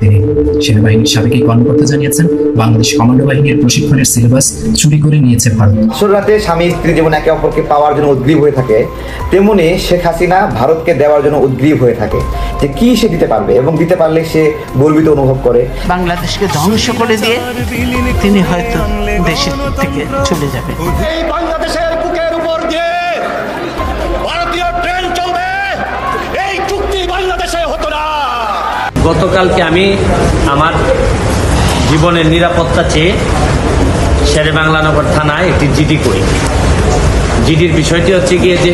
তিনি সেনাবাহিনীর সাবেক কর্মকর্তা জানিয়েছেন বাংলাদেশ কমান্ডো বাহিনীর প্রশিক্ষণের সিলেবাস চুরি করে নিয়েছে ভারত সুরাতে স্বামী স্ত্রী যেমন একে অপরকে পাওয়ার জন্য উদ্গ্রীব হয়ে থাকে তেমনি শেখ হাসিনা ভারতকে দেওয়ার জন্য উদ্গ্রীব হয়ে থাকে যে কি সে দিতে পারবে এবং দিতে পারলে সে গর্বিত অনুভব করে বাংলাদেশকে ধ্বংস করে দিয়ে তিনি হয়তো দেশের থেকে চলে যাবে এই বাংলাদেশে গতকালকে আমি আমার জীবনের নিরাপত্তা চেয়ে শেরে বাংলানগর থানায় একটি জিডি করি জিডির বিষয়টি হচ্ছে গিয়ে যে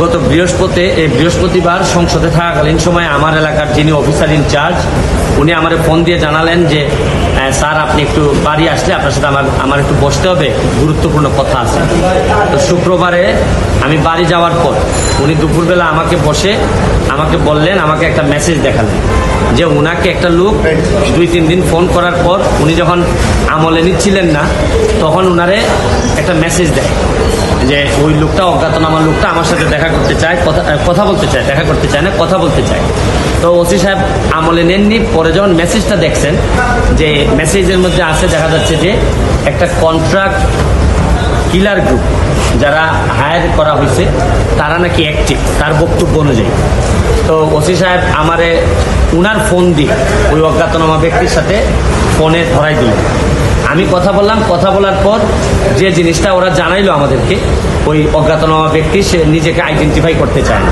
গত বৃহস্পতি এই বৃহস্পতিবার সংসদে থাকাকালীন সময় আমার এলাকার যিনি অফিসার ইনচার্জ উনি আমার ফোন দিয়ে জানালেন যে হ্যাঁ, স্যার আপনি একটু বাড়ি আসলে আপনার সাথে আমার আমার একটু বসতে হবে গুরুত্বপূর্ণ কথা আছে তো শুক্রবারে আমি বাড়ি যাওয়ার পর উনি দুপুরবেলা আমাকে বসে আমাকে বললেন আমাকে একটা মেসেজ দেখালেন যে উনাকে একটা লোক দুই তিন দিন ফোন করার পর উনি যখন আমলে নিচ্ছিলেন না তখন উনারে একটা মেসেজ দেয় যে ওই লোকটা অজ্ঞাতনামা লোকটা আমার সাথে দেখা করতে চায় কথা কথা বলতে চায় দেখা করতে চায় না কথা বলতে চায় তো ওসি সাহেব আমলে নেননি পরে যখন মেসেজটা দেখছেন যে মেসেজের মধ্যে আছে দেখা যাচ্ছে যে একটা কন্ট্রাক্ট কিলার গ্রুপ যারা হায়ার করা হয়েছে তারা নাকি অ্যাক্টিভ তার বক্তব্য অনুযায়ী তো ওসি সাহেব আমারে উনার ফোন দিয়ে ওই অজ্ঞাতনামা ব্যক্তির সাথে ফোনে ধরাই দিল আমি কথা বললাম কথা বলার পর যে জিনিসটা ওরা জানাইলো আমাদেরকে ওই অজ্ঞাতনামা ব্যক্তি সে নিজেকে আইডেন্টিফাই করতে চায় না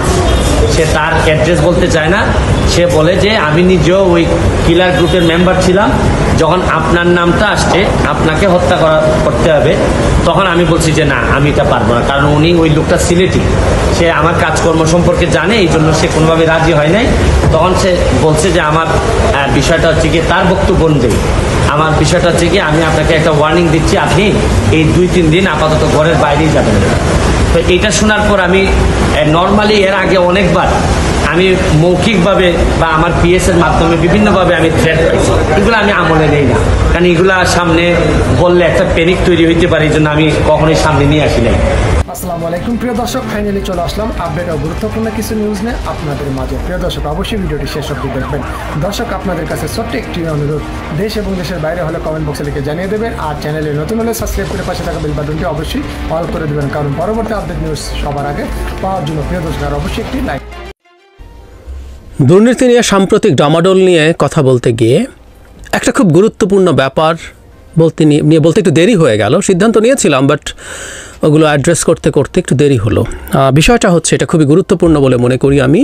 সে তার অ্যাড্রেস বলতে চায় না সে বলে যে আমি নিজেও ওই কিলার গ্রুপের মেম্বার ছিলাম যখন আপনার নামটা আসছে আপনাকে হত্যা করা করতে হবে তখন আমি বলছি যে না আমি এটা পারবো না কারণ উনি ওই লোকটা সিলেটি সে আমার কাজকর্ম সম্পর্কে জানে এই জন্য সে কোনোভাবে রাজি হয় নাই তখন সে বলছে যে আমার বিষয়টা হচ্ছে গিয়ে তার বক্তব্য অনুযায়ী আমার বিষয়টা হচ্ছে কি আমি আপনাকে একটা ওয়ার্নিং দিচ্ছি আপনি এই দুই তিন দিন আপাতত ঘরের বাইরেই যাবেন তো এটা শোনার পর আমি নর্মালি এর আগে অনেকবার আমি মৌখিকভাবে বা আমার পিএসের মাধ্যমে বিভিন্নভাবে আমি থ্রেট পাইছি এগুলো আমি আমলে নেই না কারণ এগুলো সামনে বললে একটা প্যানিক তৈরি হইতে পারে এই জন্য আমি কখনোই সামনে নিয়ে আসি নাই আসসালামু আলাইকুম প্রিয় দর্শক ফাইনালি চলে আসলাম আপডেট ও গুরুত্বপূর্ণ কিছু নিউজ নিয়ে আপনাদের মাঝে প্রিয় দর্শক অবশ্যই ভিডিওটি শেষ অবধি দেখবেন দর্শক আপনাদের কাছে ছোট্ট একটি অনুরোধ দেশ এবং দেশের বাইরে হলে কমেন্ট বক্সে লিখে জানিয়ে দেবেন আর চ্যানেলে নতুন হলে সাবস্ক্রাইব করে পাশে থাকা বেল বাটনটি অবশ্যই অল করে দেবেন কারণ পরবর্তী আপডেট নিউজ সবার আগে পাওয়ার জন্য প্রিয় দর্শক আর অবশ্যই একটি লাইক দুর্নীতি নিয়ে সাম্প্রতিক ডামাডোল নিয়ে কথা বলতে গিয়ে একটা খুব গুরুত্বপূর্ণ ব্যাপার বলতে নিয়ে বলতে একটু দেরি হয়ে গেল সিদ্ধান্ত নিয়েছিলাম বাট ওগুলো অ্যাড্রেস করতে করতে একটু দেরি হলো বিষয়টা হচ্ছে এটা খুবই গুরুত্বপূর্ণ বলে মনে করি আমি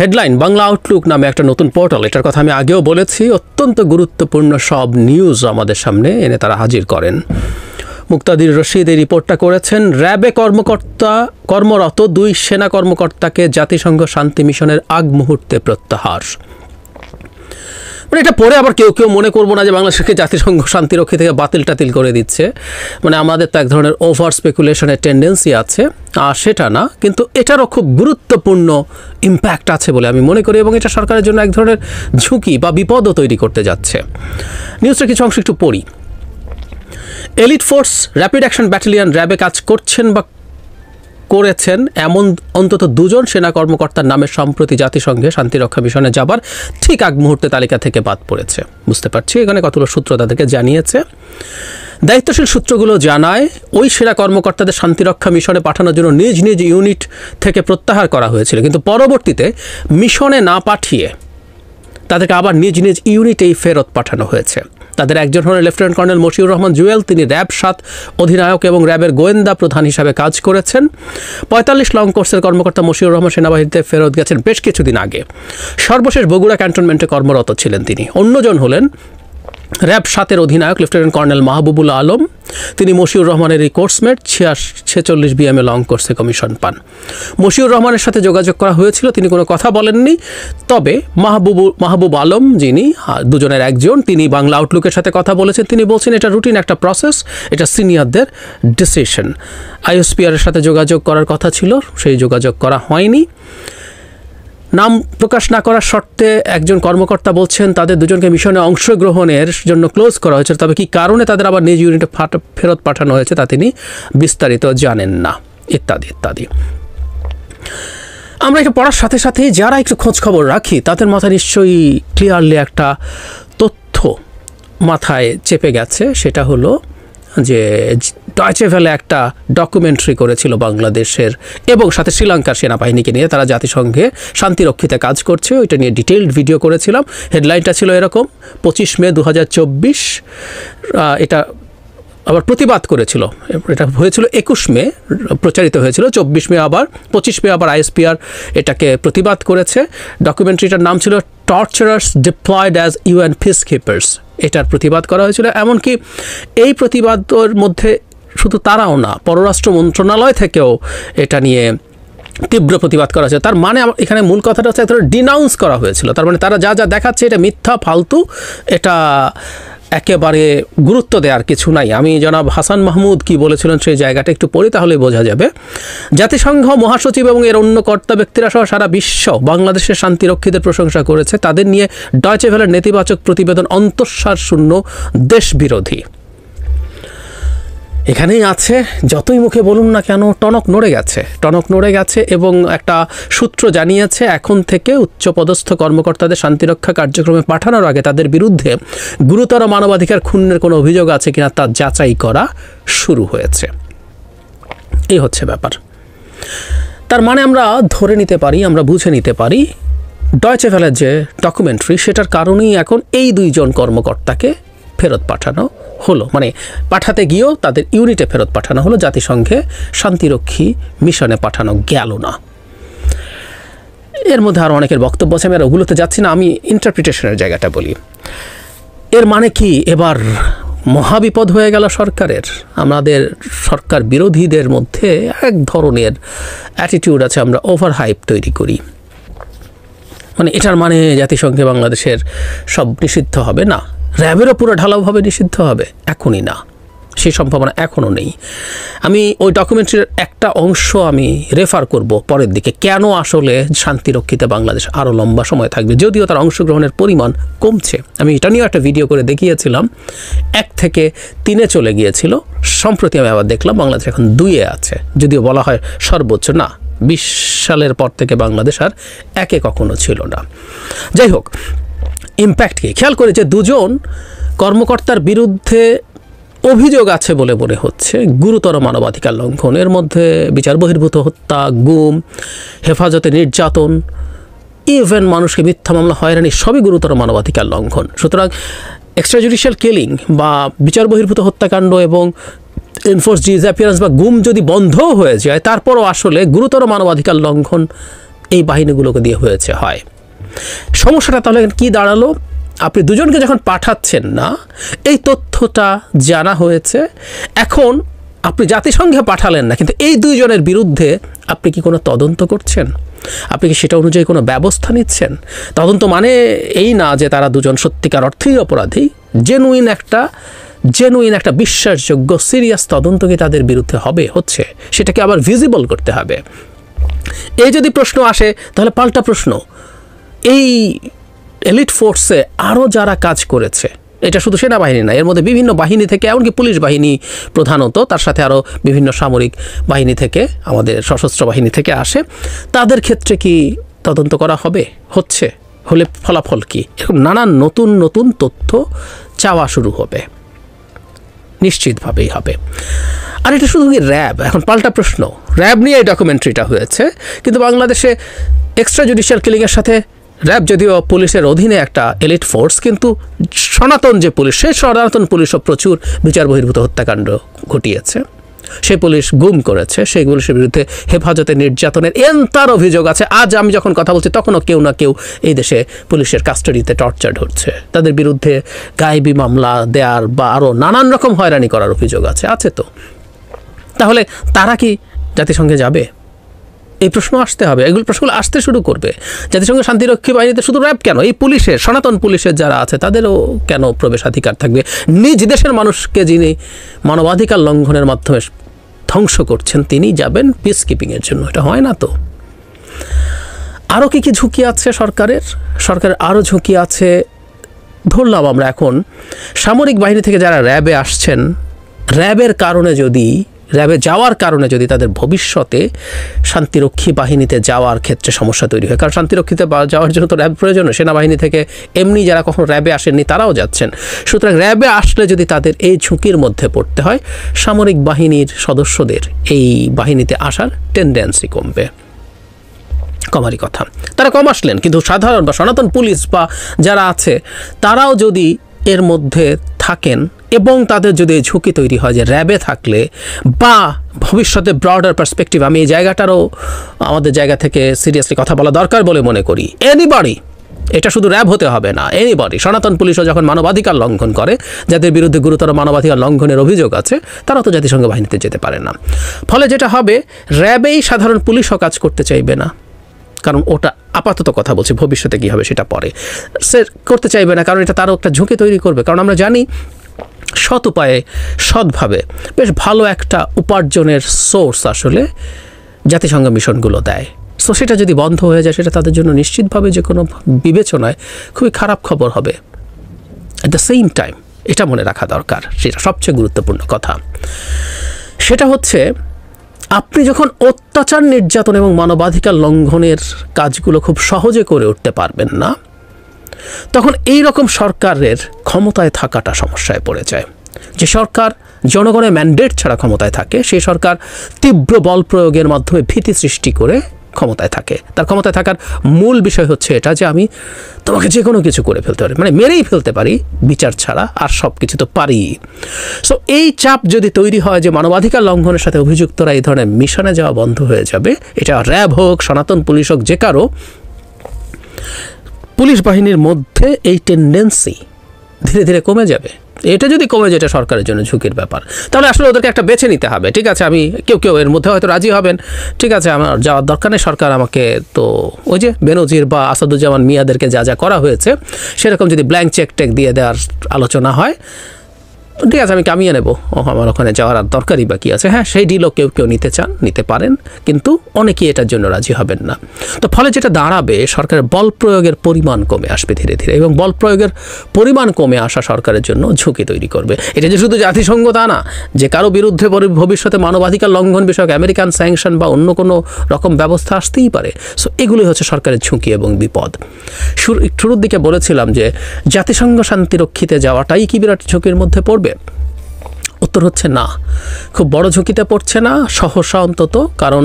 হেডলাইন বাংলা আউটলুক নামে একটা নতুন পোর্টাল এটার কথা আমি আগেও বলেছি অত্যন্ত গুরুত্বপূর্ণ সব নিউজ আমাদের সামনে এনে তারা হাজির করেন মুক্তাদির রশিদ এই রিপোর্টটা করেছেন র্যাবে কর্মকর্তা কর্মরত দুই সেনা কর্মকর্তাকে জাতিসংঘ শান্তি মিশনের আগ মুহূর্তে প্রত্যাহার মানে এটা পরে আবার কেউ কেউ মনে করবো না যে বাংলাদেশকে জাতিসংঘ শান্তিরক্ষী থেকে বাতিল টাতিল করে দিচ্ছে মানে আমাদের তো এক ধরনের ওভার স্পেকুলেশনের টেন্ডেন্সি আছে আর সেটা না কিন্তু এটারও খুব গুরুত্বপূর্ণ ইম্প্যাক্ট আছে বলে আমি মনে করি এবং এটা সরকারের জন্য এক ধরনের ঝুঁকি বা বিপদও তৈরি করতে যাচ্ছে নিউজটা কিছু অংশ একটু পড়ি elite force rapid action battalion র্যাবে কাজ করছেন বা করেছেন এমন অন্তত দুজন সেনা কর্মকর্তার নামে সম্প্রতি জাতিসংঘে শান্তিরক্ষা মিশনে যাবার ঠিক আগ মুহূর্তে তালিকা থেকে বাদ পড়েছে বুঝতে পারছি এখানে কতগুলো সূত্র তাদেরকে জানিয়েছে দায়িত্বশীল সূত্রগুলো জানায় ওই সেরা কর্মকর্তাদের শান্তিরক্ষা মিশনে পাঠানোর জন্য নিজ নিজ ইউনিট থেকে প্রত্যাহার করা হয়েছিল কিন্তু পরবর্তীতে মিশনে না পাঠিয়ে তাদেরকে আবার নিজ নিজ ইউনিটেই ফেরত পাঠানো হয়েছে তাদের একজন হলেন লেফটেন্যান্ট কর্নেল মশিউর রহমান জুয়েল তিনি র্যাব সাত অধিনায়ক এবং র্যাবের গোয়েন্দা প্রধান হিসাবে কাজ করেছেন পঁয়তাল্লিশ লং কোর্সের কর্মকর্তা মশিউর রহমান সেনাবাহিনীতে ফেরত গেছেন বেশ কিছুদিন আগে সর্বশেষ বগুড়া ক্যান্টনমেন্টে কর্মরত ছিলেন তিনি অন্যজন হলেন র্যাব সাতের অধিনায়ক লেফটেন্যান্ট কর্নেল মাহবুবুল আলম তিনি মশিউর রহমানের এই কোর্সমেট ছিয়াশ ছেচল্লিশ বিএমএ লং কোর্সে কমিশন পান মশিউর রহমানের সাথে যোগাযোগ করা হয়েছিল তিনি কোনো কথা বলেননি তবে মাহবুবু মাহবুব আলম যিনি দুজনের একজন তিনি বাংলা আউটলুকের সাথে কথা বলেছেন তিনি বলছেন এটা রুটিন একটা প্রসেস এটা সিনিয়রদের ডিসিশন আইএসপিআরের সাথে যোগাযোগ করার কথা ছিল সেই যোগাযোগ করা হয়নি নাম প্রকাশ না করার শর্তে একজন কর্মকর্তা বলছেন তাদের দুজনকে মিশনে অংশগ্রহণের জন্য ক্লোজ করা হয়েছে তবে কি কারণে তাদের আবার নিজ ইউনিটে ফেরত পাঠানো হয়েছে তা তিনি বিস্তারিত জানেন না ইত্যাদি ইত্যাদি আমরা একটু পড়ার সাথে সাথে যারা একটু খোঁজ খবর রাখি তাদের মাথায় নিশ্চয়ই ক্লিয়ারলি একটা তথ্য মাথায় চেপে গেছে সেটা হলো যে ডয়চে ফেলে একটা ডকুমেন্টারি করেছিল বাংলাদেশের এবং সাথে শ্রীলঙ্কার সেনাবাহিনীকে নিয়ে তারা জাতিসংঘে শান্তিরক্ষিতে কাজ করছে ওইটা নিয়ে ডিটেলড ভিডিও করেছিলাম হেডলাইনটা ছিল এরকম পঁচিশ মে দু এটা আবার প্রতিবাদ করেছিল এটা হয়েছিল একুশ মে প্রচারিত হয়েছিল চব্বিশ মে আবার পঁচিশ মে আবার আইএসপিআর এটাকে প্রতিবাদ করেছে ডকুমেন্টারিটার নাম ছিল torturers deployed as UN peacekeepers এটার প্রতিবাদ করা হয়েছিল এমনকি এই প্রতিবাদর মধ্যে শুধু তারাও না পররাষ্ট্র মন্ত্রণালয় থেকেও এটা নিয়ে তীব্র প্রতিবাদ করা হয়েছে তার মানে এখানে মূল কথাটা হচ্ছে একটা ডিনাউন্স করা হয়েছিল তার মানে তারা যা যা দেখাচ্ছে এটা মিথ্যা ফালতু এটা একেবারে গুরুত্ব দেওয়ার কিছু নাই আমি জনাব হাসান মাহমুদ কি বলেছিলেন সেই জায়গাটা একটু পড়ি তাহলে বোঝা যাবে জাতিসংঘ মহাসচিব এবং এর অন্য কর্তা ব্যক্তিরা সহ সারা বিশ্ব বাংলাদেশের শান্তিরক্ষীদের প্রশংসা করেছে তাদের নিয়ে ডয়চেভেলের নেতিবাচক প্রতিবেদন অন্তঃসার শূন্য দেশবিরোধী এখানেই আছে যতই মুখে বলুন না কেন টনক নড়ে গেছে টনক নড়ে গেছে এবং একটা সূত্র জানিয়েছে এখন থেকে উচ্চপদস্থ কর্মকর্তাদের শান্তিরক্ষা কার্যক্রমে পাঠানোর আগে তাদের বিরুদ্ধে গুরুতর মানবাধিকার খুনের কোনো অভিযোগ আছে কিনা তা যাচাই করা শুরু হয়েছে এই হচ্ছে ব্যাপার তার মানে আমরা ধরে নিতে পারি আমরা বুঝে নিতে পারি ডয়চে ফেলার যে ডকুমেন্টারি সেটার কারণেই এখন এই দুইজন কর্মকর্তাকে ফেরত পাঠানো হলো মানে পাঠাতে গিয়েও তাদের ইউনিটে ফেরত পাঠানো হলো জাতিসংঘে শান্তিরক্ষী মিশনে পাঠানো গেল না এর মধ্যে আরও অনেকের বক্তব্য আছে আমি আর ওগুলোতে যাচ্ছি না আমি ইন্টারপ্রিটেশনের জায়গাটা বলি এর মানে কি এবার মহাবিপদ হয়ে গেল সরকারের আমাদের সরকার বিরোধীদের মধ্যে এক ধরনের অ্যাটিটিউড আছে আমরা ওভার হাইপ তৈরি করি মানে এটার মানে জাতিসংঘে বাংলাদেশের সব নিষিদ্ধ হবে না র্যাবেরও পুরো ঢালাওভাবে নিষিদ্ধ হবে এখনই না সে সম্ভাবনা এখনও নেই আমি ওই ডকুমেন্টারির একটা অংশ আমি রেফার করব পরের দিকে কেন আসলে শান্তিরক্ষিতা বাংলাদেশ আরও লম্বা সময় থাকবে যদিও তার অংশগ্রহণের পরিমাণ কমছে আমি এটা নিয়েও একটা ভিডিও করে দেখিয়েছিলাম এক থেকে তিনে চলে গিয়েছিল সম্প্রতি আমি আবার দেখলাম বাংলাদেশ এখন দুইয়ে আছে যদিও বলা হয় সর্বোচ্চ না বিশ সালের পর থেকে বাংলাদেশ আর একে কখনো ছিল না যাই হোক ইম্প্যাক্টকে খেয়াল করে যে দুজন কর্মকর্তার বিরুদ্ধে অভিযোগ আছে বলে মনে হচ্ছে গুরুতর মানবাধিকার লঙ্ঘন এর মধ্যে বিচার বহির্ভূত হত্যা গুম হেফাজতে নির্যাতন ইভেন মানুষকে মিথ্যা মামলা হয়রানি সবই গুরুতর মানবাধিকার লঙ্ঘন সুতরাং এক্সট্রা জুডিশিয়াল কিলিং বা বিচার বহির্ভূত হত্যাকাণ্ড এবং এনফোর্স ডিসঅ্যাপিয়ারেন্স বা গুম যদি বন্ধ হয়ে যায় তারপরও আসলে গুরুতর মানবাধিকার লঙ্ঘন এই বাহিনীগুলোকে দিয়ে হয়েছে হয় সমস্যাটা তাহলে কি দাঁড়ালো আপনি দুজনকে যখন পাঠাচ্ছেন না এই তথ্যটা জানা হয়েছে এখন আপনি জাতিসংঘে পাঠালেন না কিন্তু এই দুইজনের বিরুদ্ধে আপনি কি কোনো তদন্ত করছেন আপনি কি সেটা অনুযায়ী কোনো ব্যবস্থা নিচ্ছেন তদন্ত মানে এই না যে তারা দুজন সত্যিকার অর্থেই অপরাধী জেনুইন একটা জেনুইন একটা বিশ্বাসযোগ্য সিরিয়াস তদন্ত কি তাদের বিরুদ্ধে হবে হচ্ছে সেটাকে আবার ভিজিবল করতে হবে এই যদি প্রশ্ন আসে তাহলে পাল্টা প্রশ্ন এই এলিট ফোর্সে আরও যারা কাজ করেছে এটা শুধু সেনাবাহিনী না এর মধ্যে বিভিন্ন বাহিনী থেকে এমনকি পুলিশ বাহিনী প্রধানত তার সাথে আরও বিভিন্ন সামরিক বাহিনী থেকে আমাদের সশস্ত্র বাহিনী থেকে আসে তাদের ক্ষেত্রে কি তদন্ত করা হবে হচ্ছে হলে ফলাফল কি এরকম নানান নতুন নতুন তথ্য চাওয়া শুরু হবে নিশ্চিতভাবেই হবে আর এটা শুধু কি র্যাব এখন পাল্টা প্রশ্ন র্যাব নিয়ে এই ডকুমেন্ট্রিটা হয়েছে কিন্তু বাংলাদেশে এক্সট্রা জুডিশিয়াল কিলিংয়ের সাথে র্যাব যদিও পুলিশের অধীনে একটা এলিট ফোর্স কিন্তু সনাতন যে পুলিশ সে সনাতন পুলিশও প্রচুর বিচার বহির্ভূত হত্যাকাণ্ড ঘটিয়েছে সে পুলিশ গুম করেছে সেই পুলিশের বিরুদ্ধে হেফাজতে নির্যাতনের এন তার অভিযোগ আছে আজ আমি যখন কথা বলছি তখনও কেউ না কেউ এই দেশে পুলিশের কাস্টাডিতে টর্চার ধরছে তাদের বিরুদ্ধে গায়েবি মামলা দেয়ার বা আরও নানান রকম হয়রানি করার অভিযোগ আছে আছে তো তাহলে তারা কি জাতিসংঘে যাবে এই প্রশ্ন আসতে হবে এগুলো প্রশ্নগুলো আসতে শুরু করবে জাতিসংঘের শান্তিরক্ষী বাহিনীতে শুধু র্যাব কেন এই পুলিশের সনাতন পুলিশের যারা আছে তাদেরও কেন প্রবেশাধিকার থাকবে নিজ দেশের মানুষকে যিনি মানবাধিকার লঙ্ঘনের মাধ্যমে ধ্বংস করছেন তিনি যাবেন পিস কিপিংয়ের জন্য এটা হয় না তো আরও কী কী ঝুঁকি আছে সরকারের সরকারের আরও ঝুঁকি আছে ধরলাম আমরা এখন সামরিক বাহিনী থেকে যারা র্যাবে আসছেন র্যাবের কারণে যদি র্যাবে যাওয়ার কারণে যদি তাদের ভবিষ্যতে শান্তিরক্ষী বাহিনীতে যাওয়ার ক্ষেত্রে সমস্যা তৈরি হয় কারণ শান্তিরক্ষীতে যাওয়ার জন্য তো র্যাব প্রয়োজন সেনাবাহিনী থেকে এমনি যারা কখনো র্যাবে আসেননি তারাও যাচ্ছেন সুতরাং র্যাবে আসলে যদি তাদের এই ঝুঁকির মধ্যে পড়তে হয় সামরিক বাহিনীর সদস্যদের এই বাহিনীতে আসার টেন্ডেন্সি কমবে কমারই কথা তারা কম আসলেন কিন্তু সাধারণ বা সনাতন পুলিশ বা যারা আছে তারাও যদি এর মধ্যে থাকেন এবং তাদের যদি ঝুঁকি তৈরি হয় যে র্যাবে থাকলে বা ভবিষ্যতে ব্রডার পার্সপেক্টিভ আমি এই জায়গাটারও আমাদের জায়গা থেকে সিরিয়াসলি কথা বলা দরকার বলে মনে করি এনিবডি এটা শুধু র্যাব হতে হবে না এনিবডি সনাতন পুলিশও যখন মানবাধিকার লঙ্ঘন করে যাদের বিরুদ্ধে গুরুতর মানবাধিকার লঙ্ঘনের অভিযোগ আছে তারা তো জাতিসংঘ বাহিনীতে যেতে পারে না ফলে যেটা হবে র্যাবেই সাধারণ পুলিশও কাজ করতে চাইবে না কারণ ওটা আপাতত কথা বলছি ভবিষ্যতে কী হবে সেটা পরে সে করতে চাইবে না কারণ এটা তারও একটা ঝুঁকি তৈরি করবে কারণ আমরা জানি সৎ উপায়ে সৎভাবে বেশ ভালো একটা উপার্জনের সোর্স আসলে জাতিসংঘ মিশনগুলো দেয় সো সেটা যদি বন্ধ হয়ে যায় সেটা তাদের জন্য নিশ্চিতভাবে যে কোনো বিবেচনায় খুবই খারাপ খবর হবে অ্যাট দ্য সেম টাইম এটা মনে রাখা দরকার সেটা সবচেয়ে গুরুত্বপূর্ণ কথা সেটা হচ্ছে আপনি যখন অত্যাচার নির্যাতন এবং মানবাধিকার লঙ্ঘনের কাজগুলো খুব সহজে করে উঠতে পারবেন না তখন এই রকম সরকারের ক্ষমতায় থাকাটা সমস্যায় পড়ে যায় যে সরকার জনগণের ম্যান্ডেট ছাড়া ক্ষমতায় থাকে সেই সরকার তীব্র বল প্রয়োগের মাধ্যমে ভীতি সৃষ্টি করে ক্ষমতায় থাকে তার ক্ষমতায় থাকার মূল বিষয় হচ্ছে এটা যে আমি তোমাকে যে কোনো কিছু করে ফেলতে পারি মানে মেরেই ফেলতে পারি বিচার ছাড়া আর সব কিছু তো পারি সো এই চাপ যদি তৈরি হয় যে মানবাধিকার লঙ্ঘনের সাথে অভিযুক্তরা এই ধরনের মিশনে যাওয়া বন্ধ হয়ে যাবে এটা র্যাব হোক সনাতন পুলিশ হোক যে কারো পুলিশ বাহিনীর মধ্যে এই টেন্ডেন্সি ধীরে ধীরে কমে যাবে এটা যদি কমে যেটা সরকারের জন্য ঝুঁকির ব্যাপার তাহলে আসলে ওদেরকে একটা বেছে নিতে হবে ঠিক আছে আমি কেউ কেউ এর মধ্যে হয়তো রাজি হবেন ঠিক আছে আমার যাওয়ার দরকার নেই সরকার আমাকে তো ওই যে বেনজির বা আসাদুজ্জামান মিয়াদেরকে যা যা করা হয়েছে সেরকম যদি ব্ল্যাঙ্ক চেক টেক দিয়ে দেওয়ার আলোচনা হয় তো ঠিক আছে আমি কামিয়ে নেব ও আমার ওখানে যাওয়ার আর দরকারই বাকি আছে হ্যাঁ সেই ডিলও কেউ কেউ নিতে চান নিতে পারেন কিন্তু অনেকেই এটার জন্য রাজি হবেন না তো ফলে যেটা দাঁড়াবে সরকারের বল প্রয়োগের পরিমাণ কমে আসবে ধীরে ধীরে এবং বল প্রয়োগের পরিমাণ কমে আসা সরকারের জন্য ঝুঁকি তৈরি করবে এটা যে শুধু জাতিসংঘ তা না যে কারো বিরুদ্ধে ভবিষ্যতে মানবাধিকার লঙ্ঘন বিষয়ক আমেরিকান স্যাংশন বা অন্য কোনো রকম ব্যবস্থা আসতেই পারে সো এগুলোই হচ্ছে সরকারের ঝুঁকি এবং বিপদ শুরু শুরুর দিকে বলেছিলাম যে জাতিসংঘ শান্তিরক্ষিতে যাওয়াটাই কি বিরাট ঝুঁকির মধ্যে পড়বে উত্তর হচ্ছে না খুব বড় ঝুঁকিতে পড়ছে না সহসা অন্তত কারণ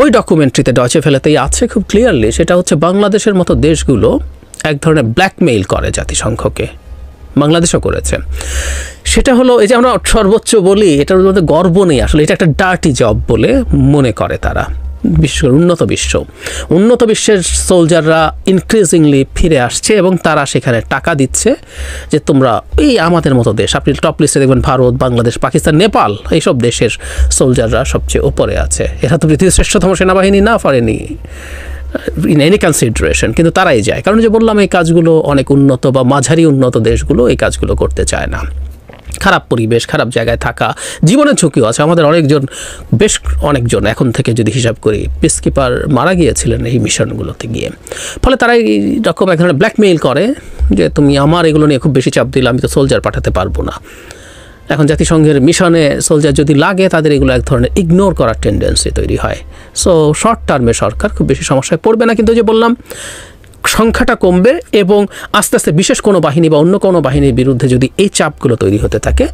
ওই ডকুমেন্ট্রিতে ডচে ফেলেতেই আছে খুব ক্লিয়ারলি সেটা হচ্ছে বাংলাদেশের মতো দেশগুলো এক ধরনের ব্ল্যাকমেইল করে জাতিসংঘকে বাংলাদেশও করেছে সেটা হলো এই যে আমরা সর্বোচ্চ বলি এটার মধ্যে গর্ব নেই আসলে এটা একটা ডার্টি জব বলে মনে করে তারা বিশ্ব উন্নত বিশ্ব উন্নত বিশ্বের সোলজাররা ইনক্রিজিংলি ফিরে আসছে এবং তারা সেখানে টাকা দিচ্ছে যে তোমরা এই আমাদের মতো দেশ আপনি টপ লিস্টে দেখবেন ভারত বাংলাদেশ পাকিস্তান নেপাল এইসব দেশের সোলজাররা সবচেয়ে উপরে আছে এরা তো পৃথিবীর শ্রেষ্ঠতম সেনাবাহিনী না পারেনি ইন এনি কনসিডারেশন কিন্তু তারাই যায় কারণ যে বললাম এই কাজগুলো অনেক উন্নত বা মাঝারি উন্নত দেশগুলো এই কাজগুলো করতে চায় না খারাপ পরিবেশ খারাপ জায়গায় থাকা জীবনের ঝুঁকিও আছে আমাদের অনেকজন বেশ অনেকজন এখন থেকে যদি হিসাব করি পিসকিপার মারা গিয়েছিলেন এই মিশনগুলোতে গিয়ে ফলে তারা এই রকম এক ধরনের ব্ল্যাকমেইল করে যে তুমি আমার এগুলো নিয়ে খুব বেশি চাপ দিলে আমি তো সোলজার পাঠাতে পারবো না এখন জাতিসংঘের মিশনে সোলজার যদি লাগে তাদের এগুলো এক ধরনের ইগনোর করার টেন্ডেন্সি তৈরি হয় সো শর্ট টার্মে সরকার খুব বেশি সমস্যায় পড়বে না কিন্তু যে বললাম সংখ্যাটা কমবে এবং আস্তে আস্তে বিশেষ কোনো বাহিনী বা অন্য কোনো বাহিনীর বিরুদ্ধে যদি এই চাপগুলো তৈরি হতে থাকে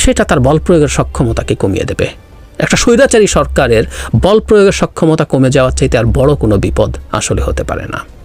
সেটা তার বল প্রয়োগের সক্ষমতাকে কমিয়ে দেবে একটা স্বৈরাচারী সরকারের বল প্রয়োগের সক্ষমতা কমে যাওয়ার চাইতে আর বড় কোনো বিপদ আসলে হতে পারে না